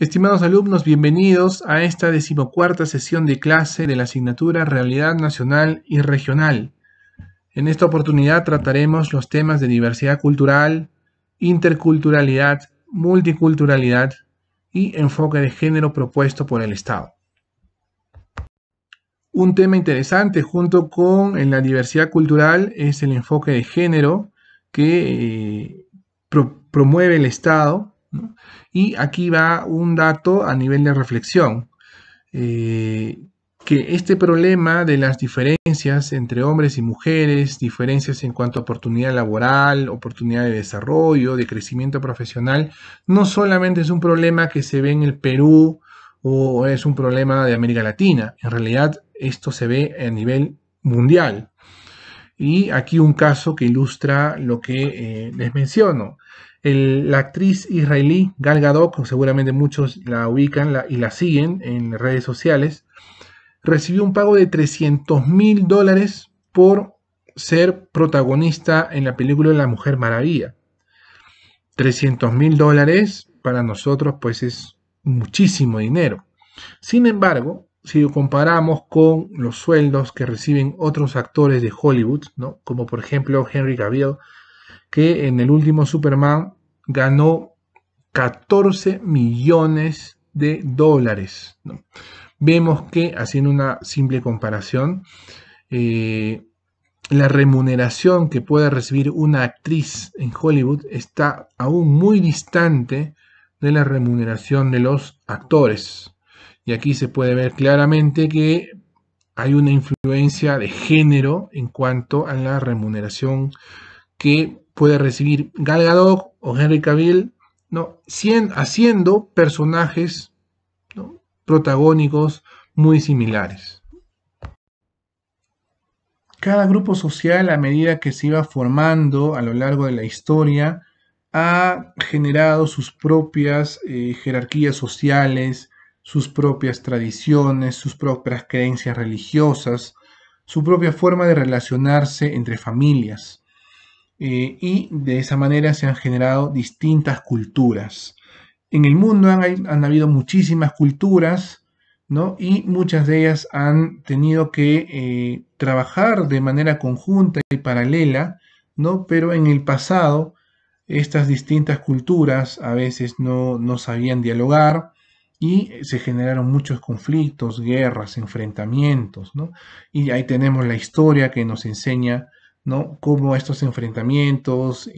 Estimados alumnos, bienvenidos a esta decimocuarta sesión de clase de la asignatura Realidad Nacional y Regional. En esta oportunidad trataremos los temas de diversidad cultural, interculturalidad, multiculturalidad y enfoque de género propuesto por el Estado. Un tema interesante junto con la diversidad cultural es el enfoque de género que eh, promueve el Estado y aquí va un dato a nivel de reflexión, eh, que este problema de las diferencias entre hombres y mujeres, diferencias en cuanto a oportunidad laboral, oportunidad de desarrollo, de crecimiento profesional, no solamente es un problema que se ve en el Perú o es un problema de América Latina, en realidad esto se ve a nivel mundial. Y aquí un caso que ilustra lo que eh, les menciono la actriz israelí Gal Gadot, seguramente muchos la ubican y la siguen en redes sociales, recibió un pago de 300 mil dólares por ser protagonista en la película La Mujer Maravilla. 300 mil dólares para nosotros pues es muchísimo dinero. Sin embargo, si lo comparamos con los sueldos que reciben otros actores de Hollywood, como por ejemplo Henry Cavill, que en el último Superman ganó 14 millones de dólares. Vemos que, haciendo una simple comparación, eh, la remuneración que puede recibir una actriz en Hollywood está aún muy distante de la remuneración de los actores. Y aquí se puede ver claramente que hay una influencia de género en cuanto a la remuneración que puede recibir Gal o Henry Cavill, ¿no? haciendo personajes protagónicos muy similares. Cada grupo social, a medida que se iba formando a lo largo de la historia, ha generado sus propias eh, jerarquías sociales, sus propias tradiciones, sus propias creencias religiosas, su propia forma de relacionarse entre familias. Eh, y de esa manera se han generado distintas culturas. En el mundo han, habido muchísimas culturas, ¿no? Y muchas de ellas han tenido que eh, trabajar de manera conjunta y paralela, ¿no? Pero en el pasado estas distintas culturas a veces no, sabían dialogar y se generaron muchos conflictos, guerras, enfrentamientos, Y ahí tenemos la historia que nos enseña ¿no? Cómo estos enfrentamientos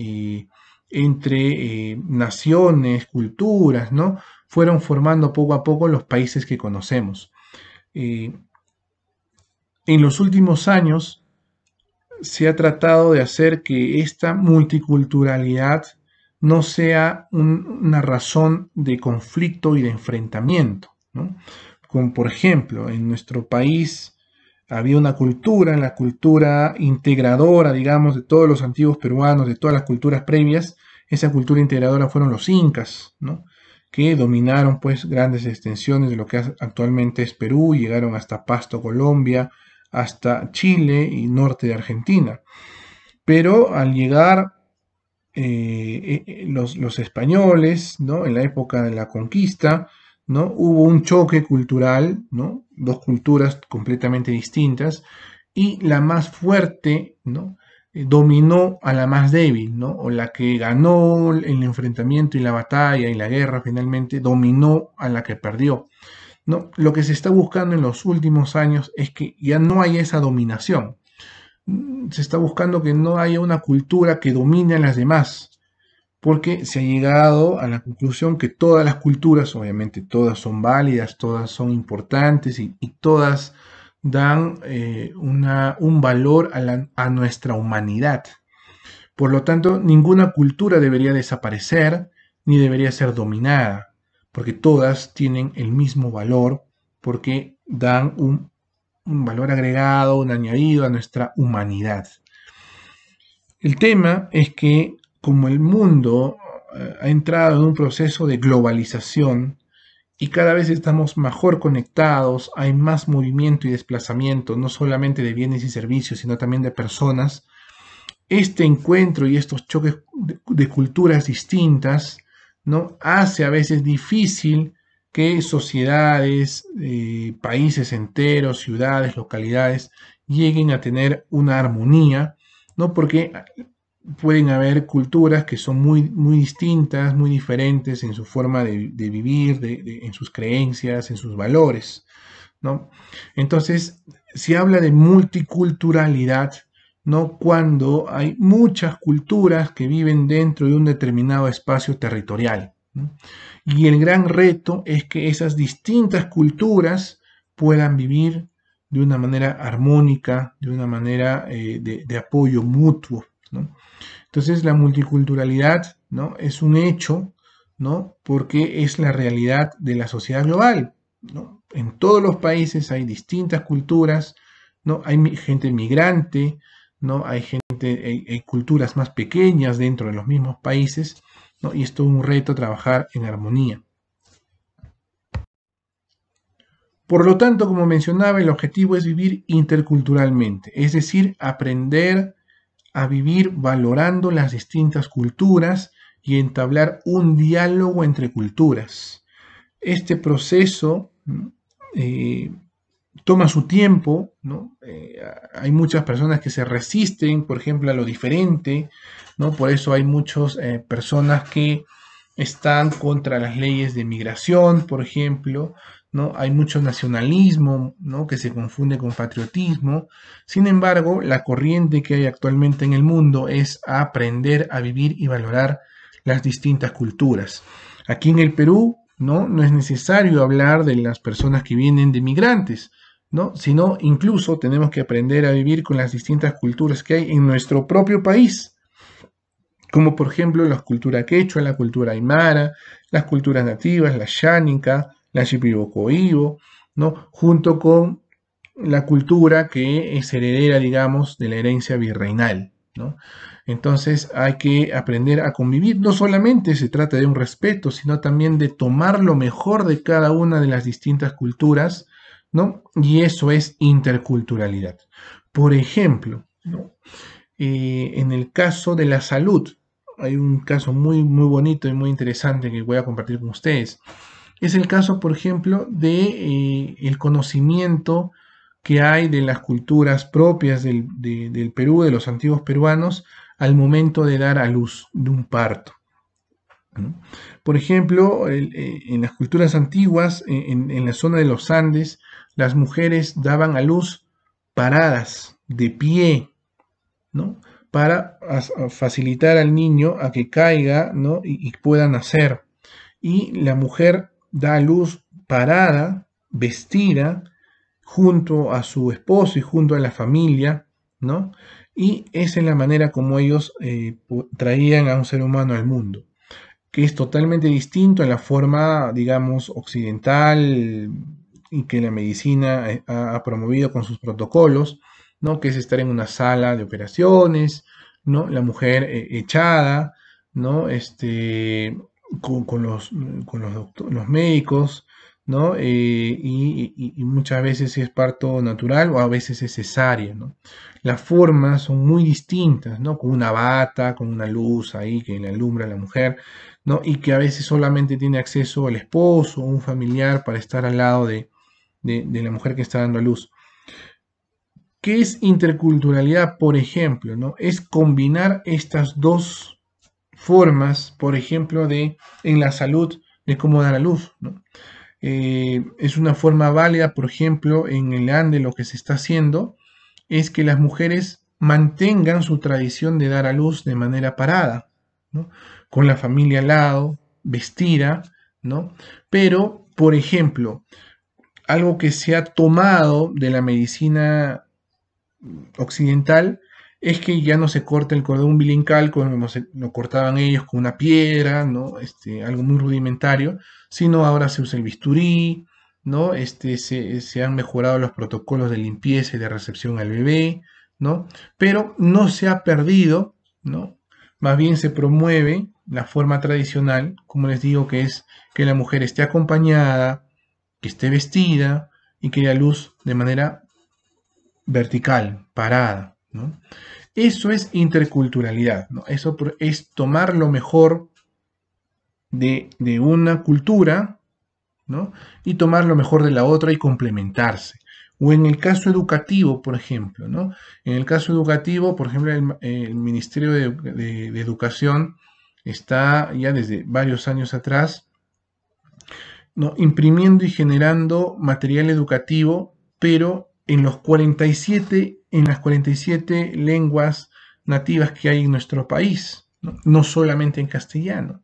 entre eh, naciones, culturas, ¿no? Fueron formando poco a poco los países que conocemos. Eh, en los últimos años se ha tratado de hacer que esta multiculturalidad no sea una razón de conflicto y de enfrentamiento, ¿no? Como por ejemplo, en nuestro país, había una cultura, en la cultura integradora, digamos, de todos los antiguos peruanos, de todas las culturas previas, esa cultura integradora fueron los incas, ¿no? que dominaron pues grandes extensiones de lo que actualmente es Perú, llegaron hasta Pasto, Colombia, hasta Chile y norte de Argentina. Pero al llegar eh, eh, eh, los, españoles, ¿no? en la época de la conquista, ¿no? hubo un choque cultural, ¿no? dos culturas completamente distintas, y la más fuerte, ¿no? Eh, dominó a la más débil, ¿no? O la que ganó el enfrentamiento y la batalla y la guerra finalmente dominó a la que perdió. ¿no? Lo que se está buscando en los últimos años es que ya no haya esa dominación. Mm, se está buscando que no haya una cultura que domine a las demás, porque se ha llegado a la conclusión que todas las culturas, obviamente todas son válidas, todas son importantes y, todas dan eh, un valor a, nuestra humanidad. Por lo tanto, ninguna cultura debería desaparecer ni debería ser dominada, porque todas tienen el mismo valor, porque dan un valor agregado, un añadido a nuestra humanidad. El tema es que como el mundo eh, ha entrado en un proceso de globalización y cada vez estamos mejor conectados, hay más movimiento y desplazamiento, no solamente de bienes y servicios, sino también de personas, este encuentro y estos choques de, culturas distintas ¿no? hace a veces difícil que sociedades, eh, países enteros, ciudades, localidades lleguen a tener una armonía, ¿no? porque pueden haber culturas que son muy, muy distintas, muy diferentes en su forma de, vivir, en sus creencias, en sus valores. ¿no? Entonces, se habla de multiculturalidad ¿no? cuando hay muchas culturas que viven dentro de un determinado espacio territorial. Y el gran reto es que esas distintas culturas puedan vivir de una manera armónica, de una manera eh, de apoyo mutuo. ¿no? Entonces la multiculturalidad ¿no? es un hecho ¿no? porque es la realidad de la sociedad global. ¿no? En todos los países hay distintas culturas, ¿no? hay gente migrante, ¿no? hay, gente, hay, culturas más pequeñas dentro de los mismos países, ¿no? y es todo un reto trabajar en armonía. Por lo tanto, como mencionaba, el objetivo es vivir interculturalmente, es decir, aprender a vivir valorando las distintas culturas y entablar un diálogo entre culturas. Este proceso eh, toma su tiempo, eh, hay muchas personas que se resisten, por ejemplo, a lo diferente, ¿no? por eso hay muchas eh, personas que están contra las leyes de migración, por ejemplo, ¿no? Hay mucho nacionalismo, ¿no? Que se confunde con patriotismo. Sin embargo, la corriente que hay actualmente en el mundo es aprender a vivir y valorar las distintas culturas. Aquí en el Perú, ¿no? No es necesario hablar de las personas que vienen de migrantes, ¿no? Sino incluso tenemos que aprender a vivir con las distintas culturas que hay en nuestro propio país como por ejemplo la cultura quechua, la cultura aymara, las culturas nativas, la yánica, la ¿no? Junto con la cultura que es heredera, digamos, de la herencia virreinal, ¿no? Entonces hay que aprender a convivir. No solamente se trata de un respeto, sino también de tomar lo mejor de cada una de las distintas culturas, ¿no? Y eso es interculturalidad. Por ejemplo, eh, en el caso de la salud, hay un caso muy, muy bonito y muy interesante que voy a compartir con ustedes. Es el caso, por ejemplo, de eh, el conocimiento que hay de las culturas propias del, Perú, de los antiguos peruanos, al momento de dar a luz de un parto. Por ejemplo, eh, en las culturas antiguas, eh, en, la zona de los Andes, las mujeres daban a luz paradas, de pie, ¿no? para facilitar al niño a que caiga ¿no? y, y, pueda nacer. Y la mujer da luz parada, vestida, junto a su esposo y junto a la familia, ¿no? Y esa es la manera como ellos eh, traían a un ser humano al mundo, que es totalmente distinto a la forma, digamos, occidental y que la medicina eh, ha promovido con sus protocolos, ¿no? Que es estar en una sala de operaciones, ¿no? La mujer eh, echada, ¿no? Este, con, los, los, los médicos, ¿no? Eh, y, muchas veces es parto natural o a veces es cesárea, ¿no? Las formas son muy distintas, ¿no? Con una bata, con una luz ahí que le alumbra a la mujer, ¿no? Y que a veces solamente tiene acceso el esposo o un familiar para estar al lado de, la mujer que está dando a luz. ¿Qué es interculturalidad, por ejemplo? ¿no? Es combinar estas dos formas, por ejemplo, de en la salud, de cómo dar a luz. Eh, es una forma válida, por ejemplo, en el ANDE lo que se está haciendo es que las mujeres mantengan su tradición de dar a luz de manera parada, con la familia al lado, vestida, ¿no? Pero, por ejemplo, algo que se ha tomado de la medicina occidental es que ya no se corta el cordón bilincal como lo cortaban ellos con una piedra, ¿no? Este, algo muy rudimentario, sino ahora se usa el bisturí, ¿no? Este, se, han mejorado los protocolos de limpieza y de recepción al bebé, ¿no? Pero no se ha perdido, ¿no? Más bien se promueve la forma tradicional, como les digo, que es que la mujer esté acompañada, que esté vestida y que la luz de manera vertical, parada, ¿no? Eso es interculturalidad, ¿no? Eso es tomar lo mejor de, una cultura, ¿no? Y tomar lo mejor de la otra y complementarse. O en el caso educativo, por ejemplo, ¿no? En el caso educativo, por ejemplo, el, Ministerio de, Educación está ya desde varios años atrás ¿no? imprimiendo y generando material educativo, pero en los 47 en las 47 lenguas nativas que hay en nuestro país, no, solamente en castellano,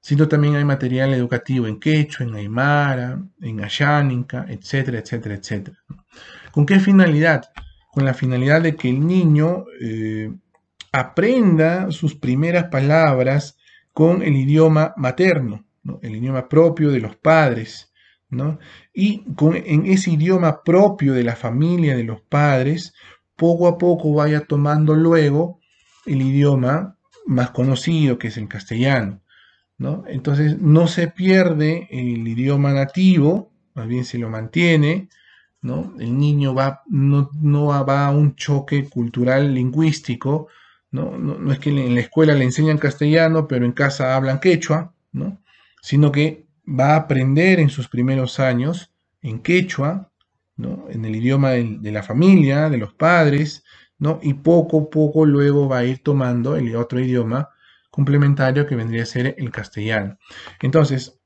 sino también hay material educativo en quechua, en aymara, en ayáninca, etcétera, etcétera, etcétera. ¿Con qué finalidad? Con la finalidad de que el niño eh, aprenda sus primeras palabras con el idioma materno, el idioma propio de los padres, y en ese idioma propio de la familia de los padres poco a poco vaya tomando luego el idioma más conocido, que es el castellano. ¿no? Entonces no se pierde el idioma nativo, más bien se lo mantiene, ¿no? El niño va, no, va a un choque cultural lingüístico, ¿no? ¿no? es que en la escuela le enseñan castellano, pero en casa hablan quechua, ¿no? Sino que va a aprender en sus primeros años en quechua, en el idioma de, la familia, de los padres, y poco a poco luego va a ir tomando el otro idioma complementario que vendría a ser el castellano. Entonces,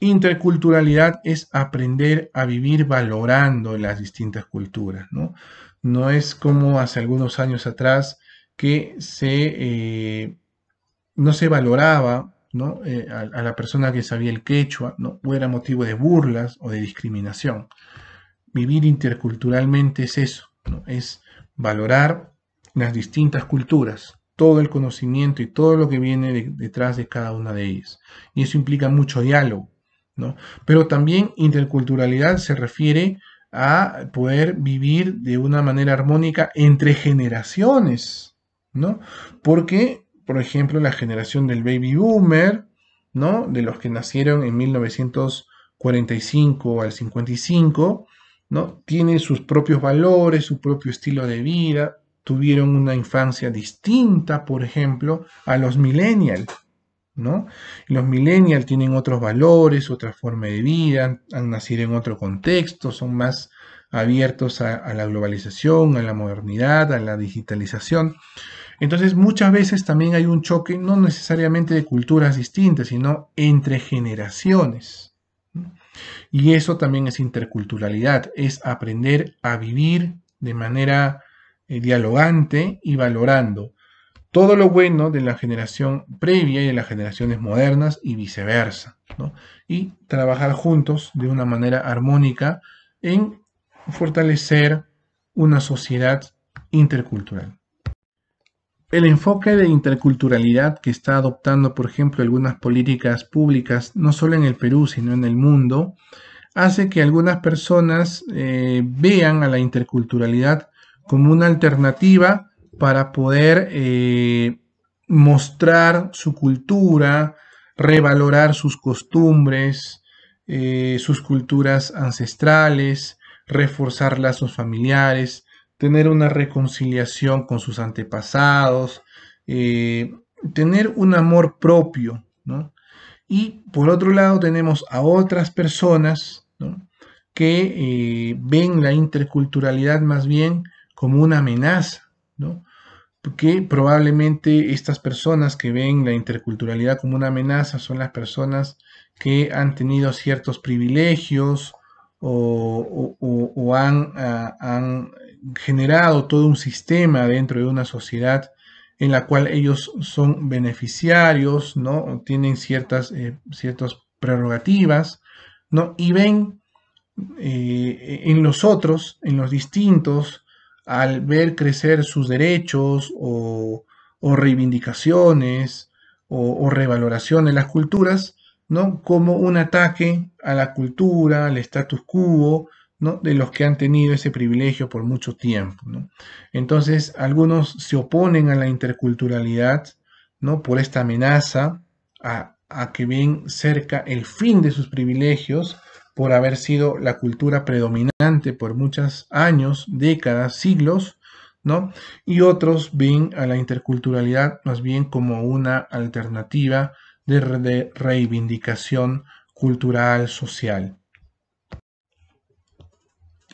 interculturalidad es aprender a vivir valorando las distintas culturas. No, es como hace algunos años atrás que se, eh, no se valoraba eh, a, la persona que sabía el quechua, ¿no? o era motivo de burlas o de discriminación vivir interculturalmente es eso, es valorar las distintas culturas, todo el conocimiento y todo lo que viene detrás de cada una de ellas. Y eso implica mucho diálogo, Pero también interculturalidad se refiere a poder vivir de una manera armónica entre generaciones, Porque, por ejemplo, la generación del baby boomer, ¿no? De los que nacieron en 1945 al 55, tienen sus propios valores, su propio estilo de vida, tuvieron una infancia distinta, por ejemplo, a los millennials, Los millennials tienen otros valores, otra forma de vida, han nacido en otro contexto, son más abiertos a la globalización, a la modernidad, a la digitalización. Entonces muchas veces también hay un choque, no necesariamente de culturas distintas, sino entre generaciones. Y eso también es interculturalidad, es aprender a vivir de manera eh, dialogante y valorando todo lo bueno de la generación previa y de las generaciones modernas y viceversa. Y trabajar juntos de una manera armónica en fortalecer una sociedad intercultural. El enfoque de interculturalidad que está adoptando, por ejemplo, algunas políticas públicas, no solo en el Perú, sino en el mundo, hace que algunas personas eh, vean a la interculturalidad como una alternativa para poder eh, mostrar su cultura, revalorar sus costumbres, eh, sus culturas ancestrales, reforzar lazos familiares, tener una reconciliación con sus antepasados, eh, tener un amor propio, ¿no? Y por otro lado tenemos a otras personas que eh, ven la interculturalidad más bien como una amenaza, ¿no? Porque probablemente estas personas que ven la interculturalidad como una amenaza son las personas que han tenido ciertos privilegios o, han ah, generado todo un sistema dentro de una sociedad en la cual ellos son beneficiarios, ¿no? Tienen ciertas, eh, ciertas prerrogativas, ¿no? Y ven eh, en los otros, en los distintos, al ver crecer sus derechos o, reivindicaciones o, revaloraciones revaloración de las culturas, ¿no? Como un ataque a la cultura, al status quo, de los que han tenido ese privilegio por mucho tiempo. Entonces, algunos se oponen a la interculturalidad ¿no? por esta amenaza a, que ven cerca el fin de sus privilegios por haber sido la cultura predominante por muchos años, décadas, siglos, ¿no? Y otros ven a la interculturalidad más bien como una alternativa de reivindicación cultural, social.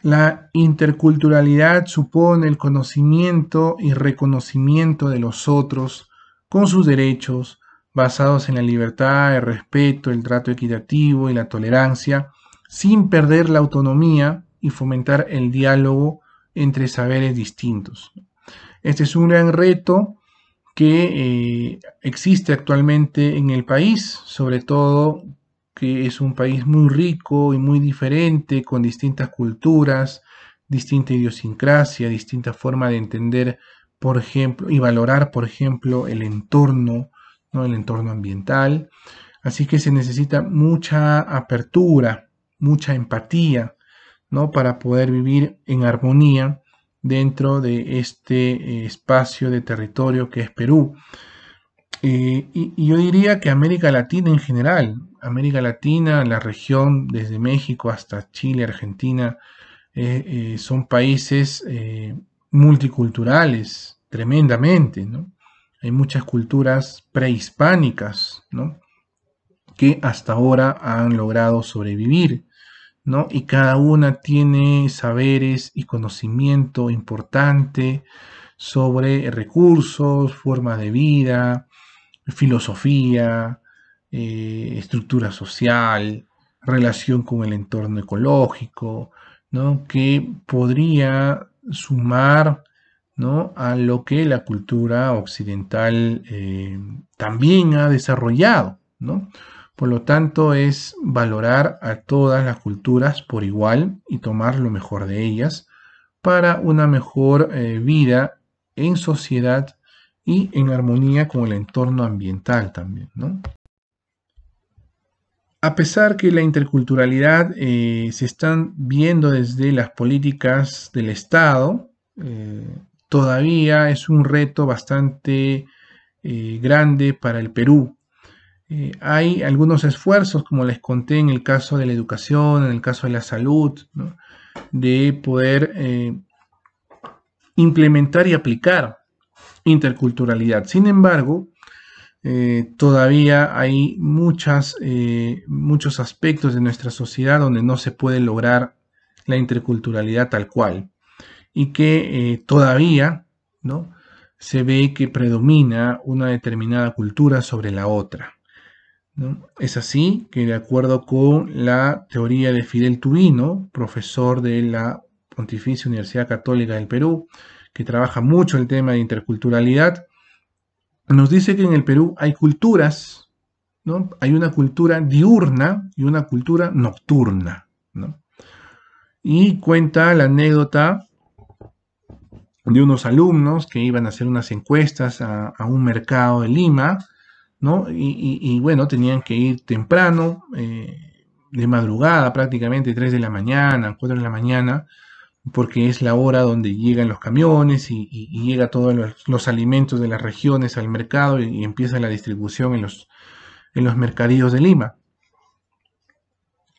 La interculturalidad supone el conocimiento y reconocimiento de los otros con sus derechos, basados en la libertad, el respeto, el trato equitativo y la tolerancia, sin perder la autonomía y fomentar el diálogo entre saberes distintos. Este es un gran reto que eh, existe actualmente en el país, sobre todo que es un país muy rico y muy diferente, con distintas culturas, distinta idiosincrasia, distinta forma de entender, por ejemplo, y valorar, por ejemplo, el entorno, ¿no? el entorno ambiental. Así que se necesita mucha apertura, mucha empatía, ¿no? Para poder vivir en armonía dentro de este eh, espacio de territorio que es Perú. Eh, y, yo diría que América Latina en general, América Latina, la región desde México hasta Chile, Argentina, eh, eh, son países eh, multiculturales tremendamente, Hay muchas culturas prehispánicas, Que hasta ahora han logrado sobrevivir, Y cada una tiene saberes y conocimiento importante sobre recursos, formas de vida, filosofía, eh, estructura social, relación con el entorno ecológico, ¿no? que podría sumar ¿no? a lo que la cultura occidental eh, también ha desarrollado. ¿no? Por lo tanto, es valorar a todas las culturas por igual y tomar lo mejor de ellas para una mejor eh, vida en sociedad y en armonía con el entorno ambiental también. ¿no? A pesar que la interculturalidad eh, se están viendo desde las políticas del Estado, eh, todavía es un reto bastante eh, grande para el Perú. hay algunos esfuerzos, como les conté en el caso de la educación, en el caso de la salud, de poder implementar y aplicar interculturalidad. Sin embargo, eh, todavía hay eh, muchos aspectos de nuestra sociedad donde no se puede lograr la interculturalidad tal cual y que eh, todavía ¿no? se ve que predomina una determinada cultura sobre la otra. Es así que de acuerdo con la teoría de Fidel Tubino, profesor de la Pontificia Universidad Católica del Perú, que trabaja mucho el tema de interculturalidad, nos dice que en el Perú hay culturas, ¿no? Hay una cultura diurna y una cultura nocturna, ¿no? Y cuenta la anécdota de unos alumnos que iban a hacer unas encuestas a, un mercado de Lima, ¿no? Y, bueno, tenían que ir temprano, eh, de madrugada prácticamente, 3 de la mañana, 4 de la mañana, porque es la hora donde llegan los camiones y, llega todos los, alimentos de las regiones al mercado y, empieza la distribución en los, en los mercadillos de Lima.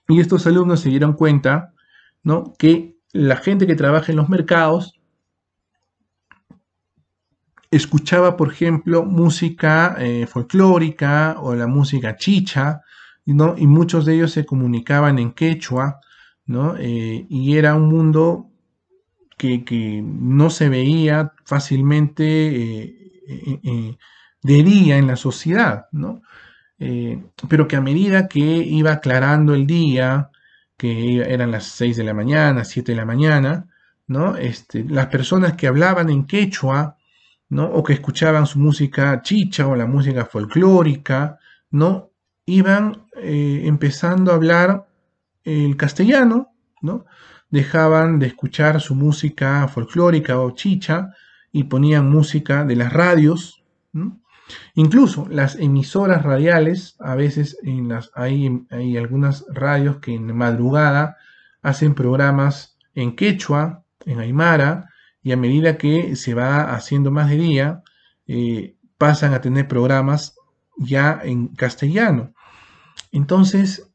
Y estos alumnos se dieron cuenta que la gente que trabaja en los mercados escuchaba, por ejemplo, música eh, folclórica o la música chicha, ¿no? y muchos de ellos se comunicaban en quechua, eh, y era un mundo que, no se veía fácilmente eh, eh, eh, de día en la sociedad, ¿no? pero que a medida que iba aclarando el día, que eran las 6 de la mañana, 7 de la mañana, ¿no? Este, las personas que hablaban en quechua, ¿no? O que escuchaban su música chicha o la música folclórica, ¿no? Iban empezando a hablar el castellano, ¿no? dejaban de escuchar su música folclórica o chicha y ponían música de las radios. Incluso las emisoras radiales, a veces en las, hay, algunas radios que en madrugada hacen programas en quechua, en aymara, y a medida que se va haciendo más de día, eh, pasan a tener programas ya en castellano. Entonces,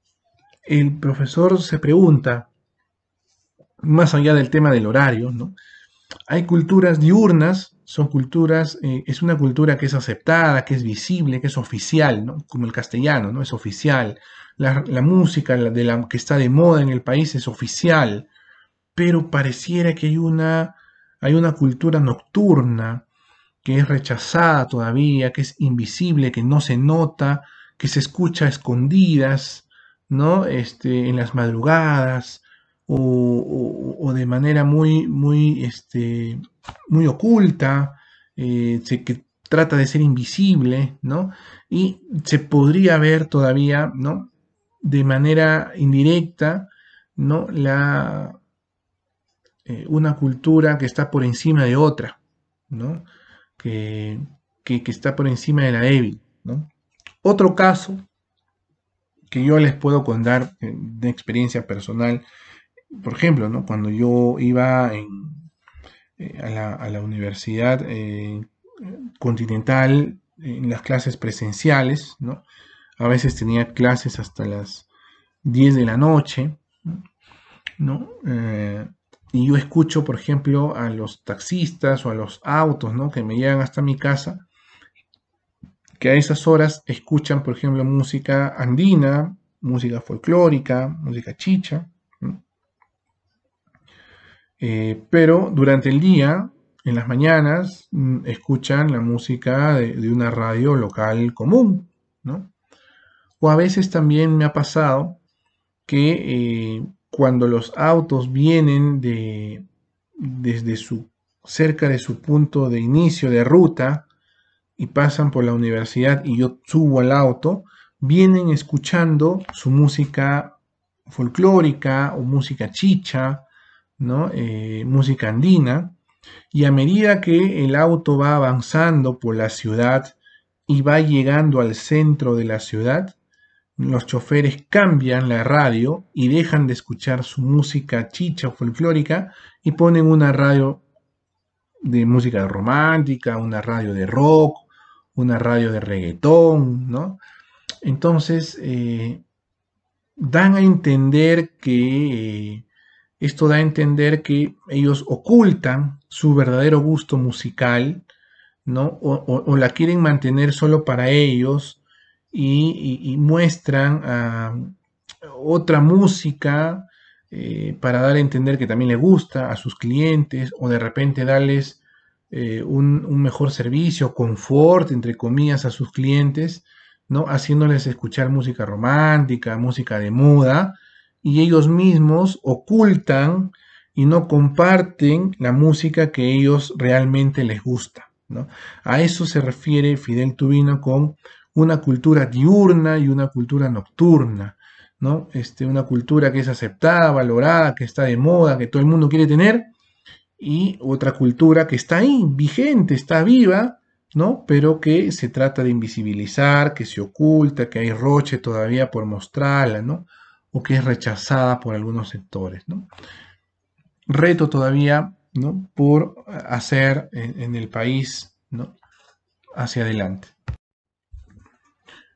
el profesor se pregunta, más allá del tema del horario, ¿no? Hay culturas diurnas, son culturas, eh, es una cultura que es aceptada, que es visible, que es oficial, ¿no? Como el castellano, ¿no? Es oficial. La, música de la, que está de moda en el país es oficial, pero pareciera que hay una, hay una cultura nocturna que es rechazada todavía, que es invisible, que no se nota, que se escucha a escondidas, ¿no? Este, en las madrugadas, o, de manera muy, muy, este, muy oculta, eh, que trata de ser invisible, ¿no? Y se podría ver todavía, ¿no? De manera indirecta, ¿no? La, eh, una cultura que está por encima de otra, ¿no? Que, que está por encima de la débil, ¿no? Otro caso que yo les puedo contar eh, de experiencia personal por ejemplo, cuando yo iba eh, a, la, universidad eh, continental, en las clases presenciales, a veces tenía clases hasta las 10 de la noche, eh, y yo escucho, por ejemplo, a los taxistas o a los autos que me llegan hasta mi casa, que a esas horas escuchan, por ejemplo, música andina, música folclórica, música chicha, eh, pero durante el día, en las mañanas, mm, escuchan la música de, una radio local común, ¿no? O a veces también me ha pasado que eh, cuando los autos vienen desde su, cerca de su punto de inicio de ruta y pasan por la universidad y yo subo al auto, vienen escuchando su música folclórica o música chicha ¿no? Eh, música andina, y a medida que el auto va avanzando por la ciudad y va llegando al centro de la ciudad, los choferes cambian la radio y dejan de escuchar su música chicha o folclórica y ponen una radio de música romántica, una radio de rock, una radio de reggaetón, ¿no? Entonces, eh, dan a entender que eh, esto da a entender que ellos ocultan su verdadero gusto musical, ¿no? O, la quieren mantener solo para ellos y, muestran ah, otra música eh, para dar a entender que también le gusta a sus clientes o de repente darles eh, un, un, mejor servicio, confort, entre comillas, a sus clientes, ¿no? Haciéndoles escuchar música romántica, música de moda, y ellos mismos ocultan y no comparten la música que ellos realmente les gusta. ¿no? A eso se refiere Fidel Tubino con una cultura diurna y una cultura nocturna. ¿no? Este, una cultura que es aceptada, valorada, que está de moda, que todo el mundo quiere tener, y otra cultura que está ahí, vigente, está viva, ¿no? Pero que se trata de invisibilizar, que se oculta, que hay roche todavía por mostrarla, ¿no? o que es rechazada por algunos sectores. Reto todavía ¿no? por hacer en, el país ¿no? hacia adelante.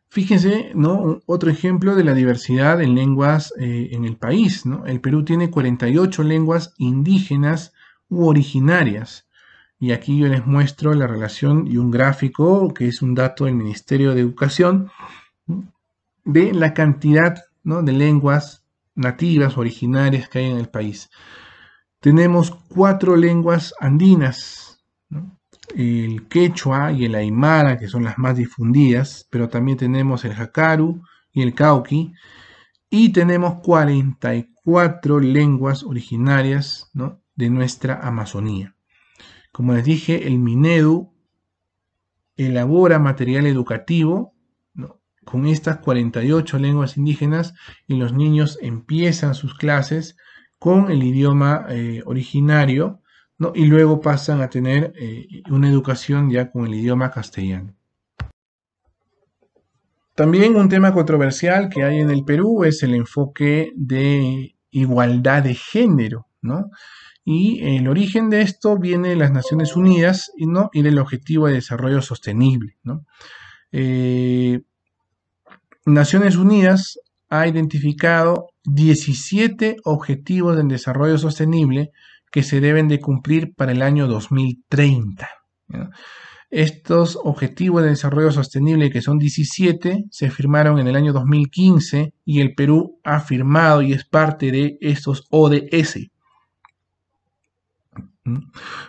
Fíjense, ¿no? Otro ejemplo de la diversidad en lenguas eh, en el país, El Perú tiene 48 lenguas indígenas u originarias. Y aquí yo les muestro la relación y un gráfico, que es un dato del Ministerio de Educación, de la cantidad de lenguas nativas, originarias que hay en el país. Tenemos cuatro lenguas andinas, el quechua y el aymara, que son las más difundidas, pero también tenemos el jacaru y el cauqui, y tenemos 44 lenguas originarias de nuestra Amazonía. Como les dije, el Minedu elabora material educativo con estas 48 lenguas indígenas y los niños empiezan sus clases con el idioma eh, originario ¿no? y luego pasan a tener eh, una educación ya con el idioma castellano. También un tema controversial que hay en el Perú es el enfoque de igualdad de género, Y el origen de esto viene de las Naciones Unidas ¿no? y del Objetivo de Desarrollo Sostenible, eh, Naciones Unidas ha identificado 17 objetivos de desarrollo sostenible que se deben de cumplir para el año 2030. Estos objetivos de desarrollo sostenible, que son 17, se firmaron en el año 2015 y el Perú ha firmado y es parte de estos ODS.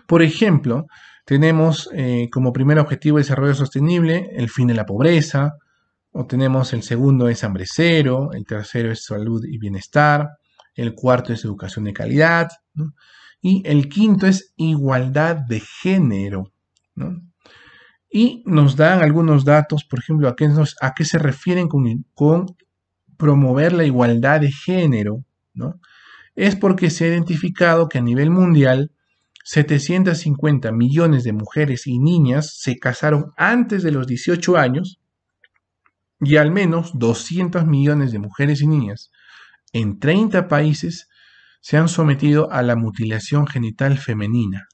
Por ejemplo, tenemos eh, como primer objetivo de desarrollo sostenible el fin de la pobreza, obtenemos tenemos el segundo es hambre cero, el tercero es salud y bienestar, el cuarto es educación de calidad, y el quinto es igualdad de género. Y nos dan algunos datos, por ejemplo, a qué, a se refieren con, promover la igualdad de género. Es porque se ha identificado que a nivel mundial 750 millones de mujeres y niñas se casaron antes de los 18 años y al menos 200 millones de mujeres y niñas en 30 países se han sometido a la mutilación genital femenina.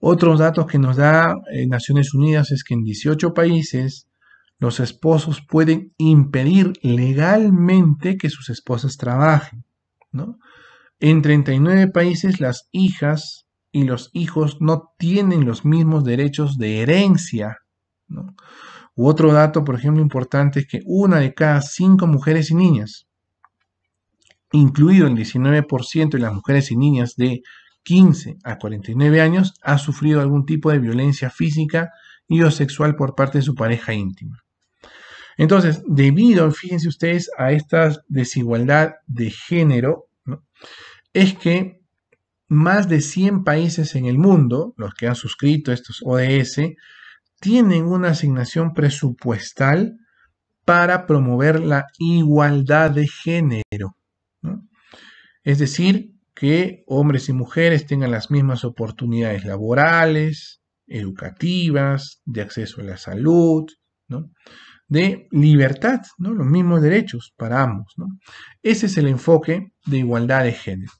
Otros datos que nos da eh, Naciones Unidas es que en 18 países los esposos pueden impedir legalmente que sus esposas trabajen. En 39 países las hijas y los hijos no tienen los mismos derechos de herencia. ¿no? otro dato, por ejemplo, importante es que una de cada cinco mujeres y niñas, incluido el 19% de las mujeres y niñas de 15 a 49 años, ha sufrido algún tipo de violencia física y o sexual por parte de su pareja íntima. Entonces, debido, fíjense ustedes, a esta desigualdad de género, es que más de 100 países en el mundo, los que han suscrito estos ODS, tienen una asignación presupuestal para promover la igualdad de género. Es decir, que hombres y mujeres tengan las mismas oportunidades laborales, educativas, de acceso a la salud, de libertad, los mismos derechos para ambos. Ese es el enfoque de igualdad de género.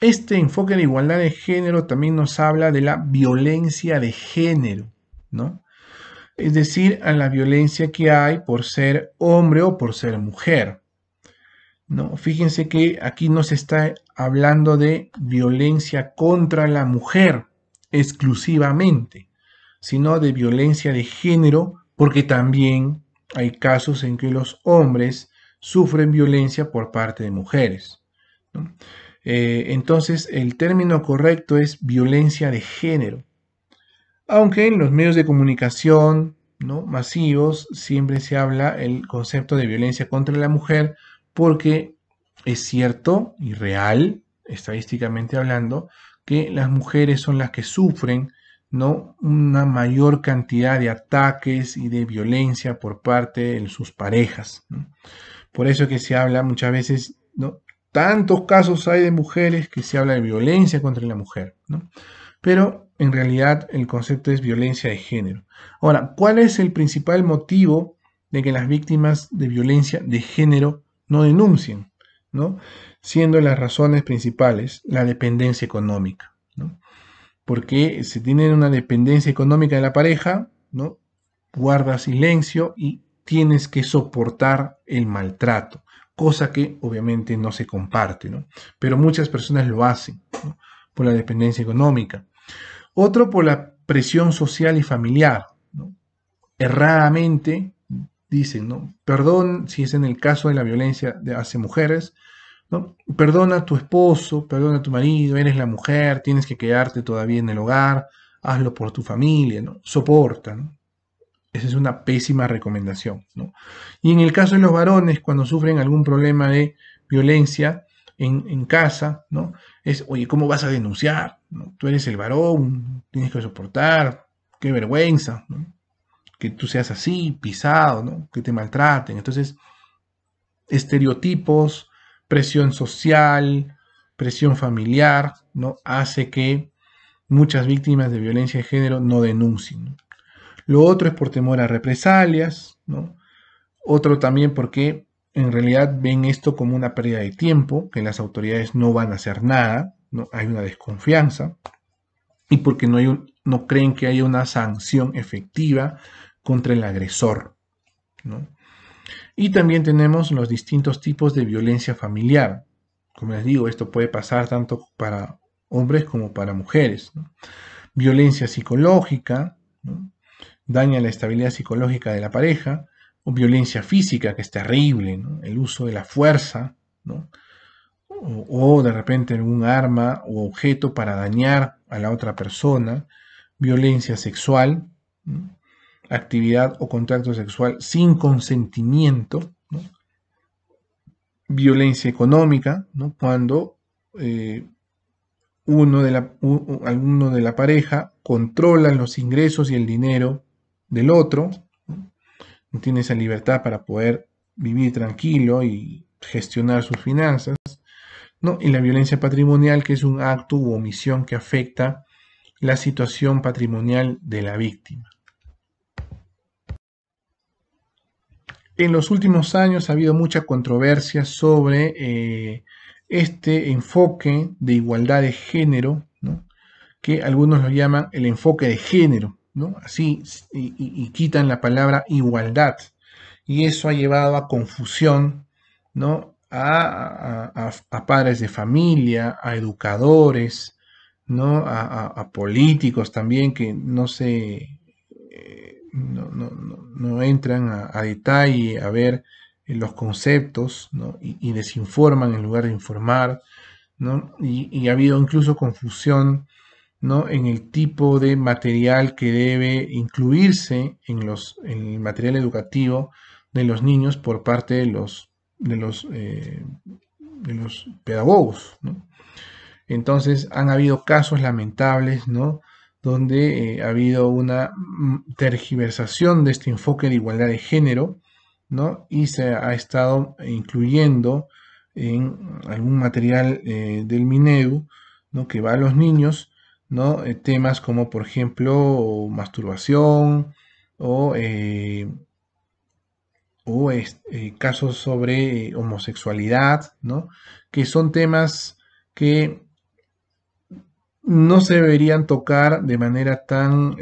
Este enfoque de igualdad de género también nos habla de la violencia de género, ¿no? Es decir, a la violencia que hay por ser hombre o por ser mujer. ¿no? Fíjense que aquí no se está hablando de violencia contra la mujer exclusivamente, sino de violencia de género, porque también hay casos en que los hombres sufren violencia por parte de mujeres. ¿no? Eh, entonces, el término correcto es violencia de género. Aunque en los medios de comunicación ¿no? masivos siempre se habla el concepto de violencia contra la mujer porque es cierto y real, estadísticamente hablando, que las mujeres son las que sufren ¿no? una mayor cantidad de ataques y de violencia por parte de sus parejas. Por eso que se habla muchas veces ¿no? tantos casos hay de mujeres que se habla de violencia contra la mujer, ¿no? Pero en realidad el concepto es violencia de género. Ahora, ¿cuál es el principal motivo de que las víctimas de violencia de género no denuncien? ¿no? Siendo las razones principales la dependencia económica, ¿no? Porque si tienen una dependencia económica de la pareja, ¿no? Guarda silencio y tienes que soportar el maltrato cosa que obviamente no se comparte, ¿no? Pero muchas personas lo hacen por la dependencia económica. Otro por la presión social y familiar. Erradamente dicen, ¿no? Perdón si es en el caso de la violencia hacia mujeres, ¿no? Perdona a tu esposo, perdona a tu marido, eres la mujer, tienes que quedarte todavía en el hogar, hazlo por tu familia, ¿no? Soporta, ¿no? Esa es una pésima recomendación. ¿no? Y en el caso de los varones, cuando sufren algún problema de violencia en, casa, ¿no? es, oye, ¿cómo vas a denunciar? Tú eres el varón, tienes que soportar, qué vergüenza, que tú seas así, pisado, ¿no? que te maltraten. Entonces, estereotipos, presión social, presión familiar, ¿no? hace que muchas víctimas de violencia de género no denuncien. Lo otro es por temor a represalias, ¿no? Otro también porque en realidad ven esto como una pérdida de tiempo, que las autoridades no van a hacer nada, ¿no? Hay una desconfianza y porque no, creen que haya una sanción efectiva contra el agresor, ¿no? Y también tenemos los distintos tipos de violencia familiar. Como les digo, esto puede pasar tanto para hombres como para mujeres. ¿no? Violencia psicológica, ¿no? daña la estabilidad psicológica de la pareja, o violencia física, que es terrible, el uso de la fuerza, o, de repente algún arma o objeto para dañar a la otra persona, violencia sexual, actividad o contacto sexual sin consentimiento, violencia económica, cuando eh, uno de la, de la pareja controla los ingresos y el dinero del otro, ¿no? tiene esa libertad para poder vivir tranquilo y gestionar sus finanzas, ¿no? y la violencia patrimonial, que es un acto u omisión que afecta la situación patrimonial de la víctima. En los últimos años ha habido mucha controversia sobre eh, este enfoque de igualdad de género, que algunos lo llaman el enfoque de género. ¿no? Así, y, quitan la palabra igualdad. Y eso ha llevado a confusión, ¿no? A, padres de familia, a educadores, ¿no? a, políticos también que no se eh, no, no, no, entran a, detalle a ver eh, los conceptos y, desinforman en lugar de informar. ¿no? Y, y, ha habido incluso confusión ¿no? en el tipo de material que debe incluirse en, los, en el material educativo de los niños por parte de los, de los, eh, de los pedagogos. Entonces han habido casos lamentables donde eh, ha habido una mm, tergiversación de este enfoque de igualdad de género y se ha estado incluyendo en algún material eh, del Minedu que va a los niños ¿no? Eh, temas como, por ejemplo, masturbación o, eh, eh, casos sobre homosexualidad, Que son temas que no se deberían tocar de manera tan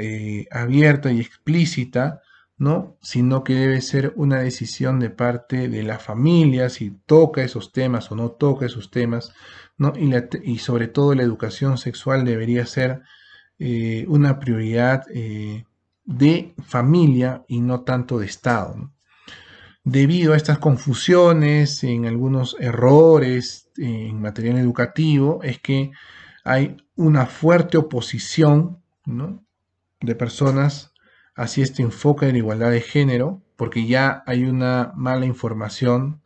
abierta y explícita, Sino que debe ser una decisión de parte de la familia si toca esos temas o no toca esos temas y, sobre todo la educación sexual debería ser eh, una prioridad eh, de familia y no tanto de Estado. Debido a estas confusiones, en algunos errores eh, en material educativo, es que hay una fuerte oposición de personas hacia este enfoque de la igualdad de género, porque ya hay una mala información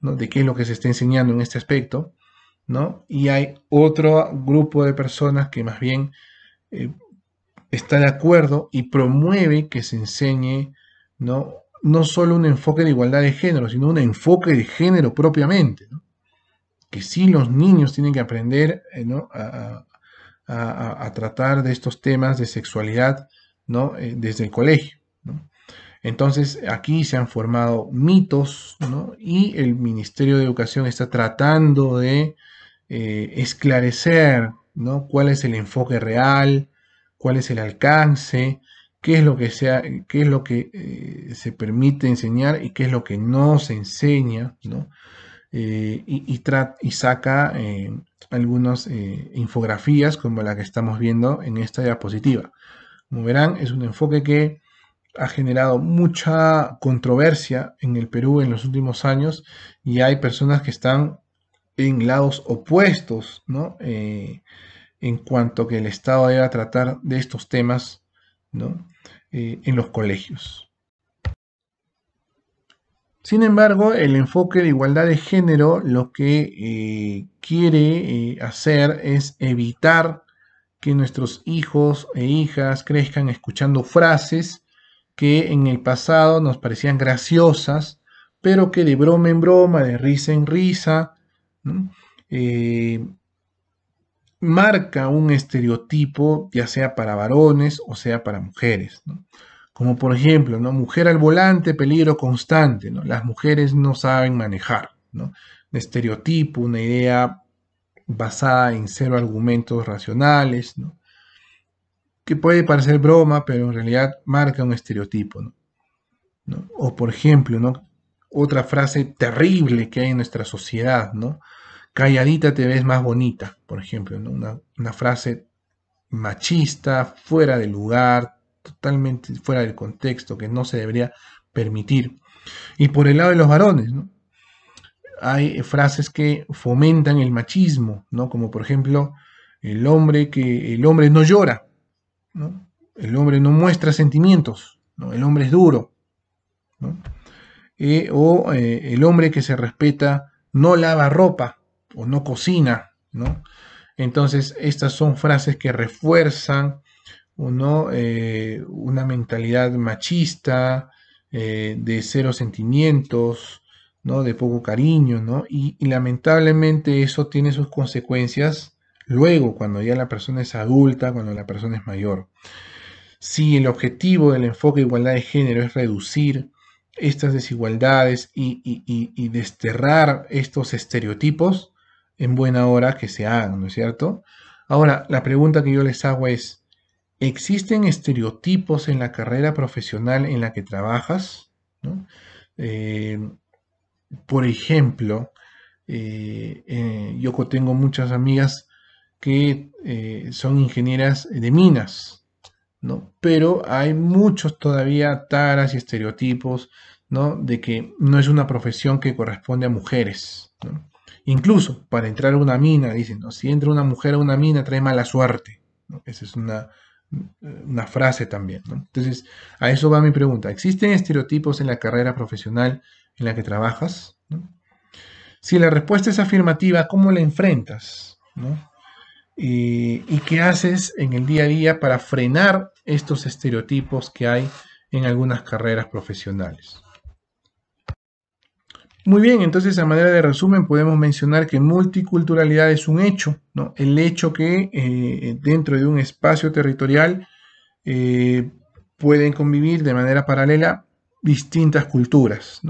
de qué es lo que se está enseñando en este aspecto. Y hay otro grupo de personas que más bien eh, está de acuerdo y promueve que se enseñe, ¿no? No solo un enfoque de igualdad de género, sino un enfoque de género propiamente, Que sí los niños tienen que aprender eh, a, tratar de estos temas de sexualidad, ¿no? Eh, desde el colegio, Entonces aquí se han formado mitos y el Ministerio de Educación está tratando de eh, esclarecer ¿no? cuál es el enfoque real, cuál es el alcance, qué es lo que, sea, qué es lo que eh, se permite enseñar y qué es lo que no se enseña, eh, y, y, y, saca algunas infografías como la que estamos viendo en esta diapositiva. Como verán, es un enfoque que ha generado mucha controversia en el Perú en los últimos años y hay personas que están en lados opuestos, ¿no? Eh, en cuanto que el Estado deba tratar de estos temas, ¿no? Eh, en los colegios. Sin embargo, el enfoque de igualdad de género lo que eh, quiere hacer es evitar que nuestros hijos e hijas crezcan escuchando frases que en el pasado nos parecían graciosas, pero que de broma en broma, de risa en risa, eh, marca un estereotipo, ya sea para varones o sea para mujeres. Como por ejemplo, ¿no? mujer al volante, peligro constante. ¿no? Las mujeres no saben manejar. Un estereotipo, una idea basada en cero argumentos racionales, que puede parecer broma, pero en realidad marca un estereotipo. O por ejemplo, ¿no? otra frase terrible que hay en nuestra sociedad, ¿no? Calladita te ves más bonita, por ejemplo, una, frase machista, fuera de lugar, totalmente fuera del contexto, que no se debería permitir. Y por el lado de los varones, ¿no? hay frases que fomentan el machismo, ¿no? Como por ejemplo, el hombre que el hombre no llora, ¿no? El hombre no muestra sentimientos, ¿no? El hombre es duro, ¿no? o eh, el hombre que se respeta no lava ropa o no cocina, ¿no? Entonces, estas son frases que refuerzan ¿no? Eh, una mentalidad machista, eh, de cero sentimientos, ¿no? de poco cariño, ¿no? Y, y, lamentablemente eso tiene sus consecuencias luego, cuando ya la persona es adulta, cuando la persona es mayor. Si el objetivo del enfoque de igualdad de género es reducir estas desigualdades y, desterrar estos estereotipos, en buena hora que se hagan, ¿no es cierto? Ahora, la pregunta que yo les hago es, ¿existen estereotipos en la carrera profesional en la que trabajas? Eh, por ejemplo, eh, eh, yo tengo muchas amigas que son ingenieras de minas, pero hay muchos todavía taras y estereotipos, ¿no? De que no es una profesión que corresponde a mujeres, Incluso para entrar a una mina, dicen, ¿no? si entra una mujer a una mina trae mala suerte. Esa es una, frase también. Entonces, a eso va mi pregunta. ¿Existen estereotipos en la carrera profesional en la que trabajas? Si la respuesta es afirmativa, ¿cómo la enfrentas? ¿No? Eh, y qué haces en el día a día para frenar estos estereotipos que hay en algunas carreras profesionales. Muy bien, entonces a manera de resumen podemos mencionar que multiculturalidad es un hecho, ¿no? el hecho que eh, dentro de un espacio territorial eh, pueden convivir de manera paralela distintas culturas,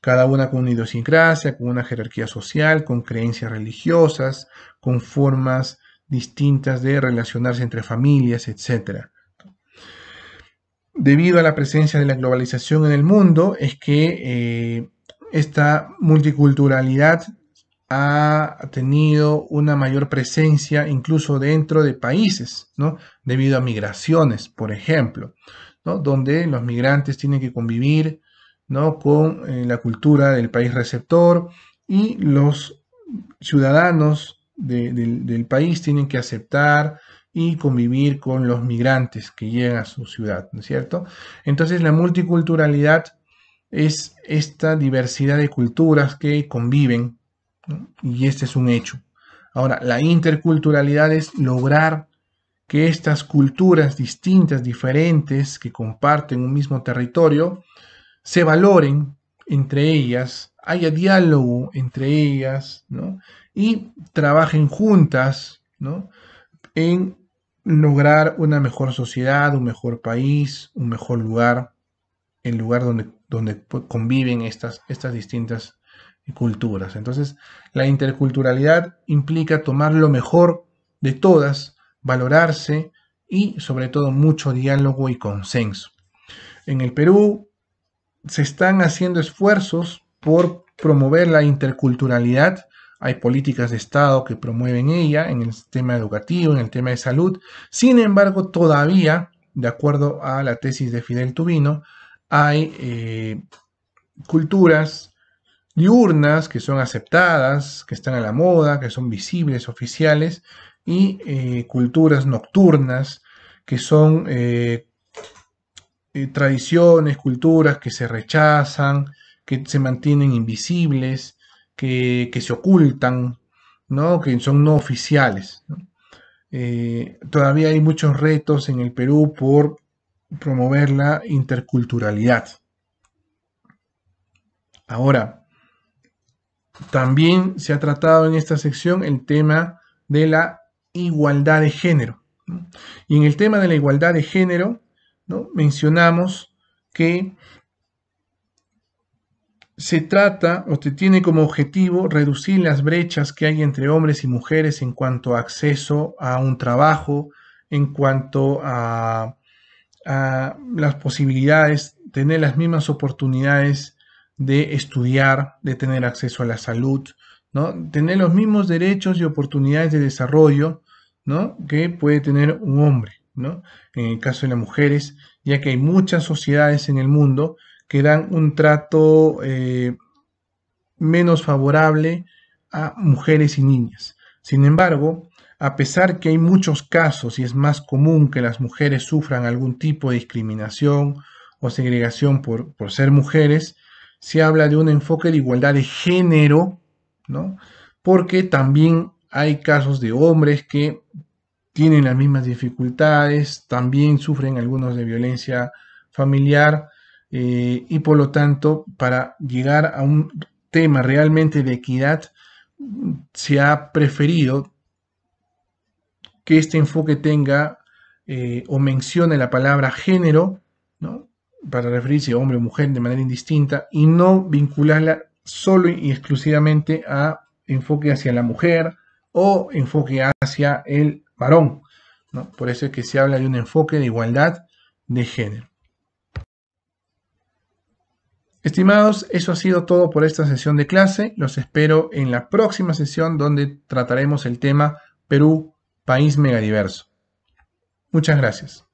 cada una con una idiosincrasia, con una jerarquía social, con creencias religiosas, con formas distintas de relacionarse entre familias, etc. Debido a la presencia de la globalización en el mundo, es que eh, esta multiculturalidad ha tenido una mayor presencia incluso dentro de países, ¿no? Debido a migraciones, por ejemplo, Donde los migrantes tienen que convivir, ¿no? Con eh, la cultura del país receptor y los ciudadanos del, país tienen que aceptar y convivir con los migrantes que llegan a su ciudad, ¿no es cierto? Entonces la multiculturalidad es esta diversidad de culturas que conviven y este es un hecho. Ahora, la interculturalidad es lograr que estas culturas distintas, diferentes, que comparten un mismo territorio, se valoren entre ellas, haya diálogo entre ellas, ¿no? y trabajen juntas, En lograr una mejor sociedad, un mejor país, un mejor lugar, el lugar donde, donde conviven estas, estas distintas culturas. Entonces, la interculturalidad implica tomar lo mejor de todas, valorarse y sobre todo mucho diálogo y consenso. En el Perú se están haciendo esfuerzos por promover la interculturalidad hay políticas de Estado que promueven ella en el sistema educativo, en el tema de salud. Sin embargo, todavía, de acuerdo a la tesis de Fidel Tubino, hay eh, culturas diurnas que son aceptadas, que están a la moda, que son visibles, oficiales, y eh, culturas nocturnas que son eh, tradiciones, culturas que se rechazan, que se mantienen invisibles que, se ocultan, ¿no? que son no oficiales. Eh, todavía hay muchos retos en el Perú por promover la interculturalidad. Ahora, también se ha tratado en esta sección el tema de la igualdad de género. Y en el tema de la igualdad de género, ¿no? mencionamos que se trata o se tiene como objetivo reducir las brechas que hay entre hombres y mujeres en cuanto a acceso a un trabajo, en cuanto a, a las posibilidades, tener las mismas oportunidades de estudiar, de tener acceso a la salud, ¿no? tener los mismos derechos y oportunidades de desarrollo que puede tener un hombre. ¿no? En el caso de las mujeres, ya que hay muchas sociedades en el mundo que dan un trato eh, menos favorable a mujeres y niñas. Sin embargo, a pesar que hay muchos casos y es más común que las mujeres sufran algún tipo de discriminación o segregación por, ser mujeres, se habla de un enfoque de igualdad de género, Porque también hay casos de hombres que tienen las mismas dificultades, también sufren algunos de violencia familiar, eh, y por lo tanto, para llegar a un tema realmente de equidad, se ha preferido que este enfoque tenga eh, o mencione la palabra género, para referirse a hombre o mujer de manera indistinta, y no vincularla solo y exclusivamente a enfoque hacia la mujer o enfoque hacia el varón. Por eso es que se habla de un enfoque de igualdad de género. Estimados, eso ha sido todo por esta sesión de clase. Los espero en la próxima sesión donde trataremos el tema Perú, país megadiverso. Muchas gracias.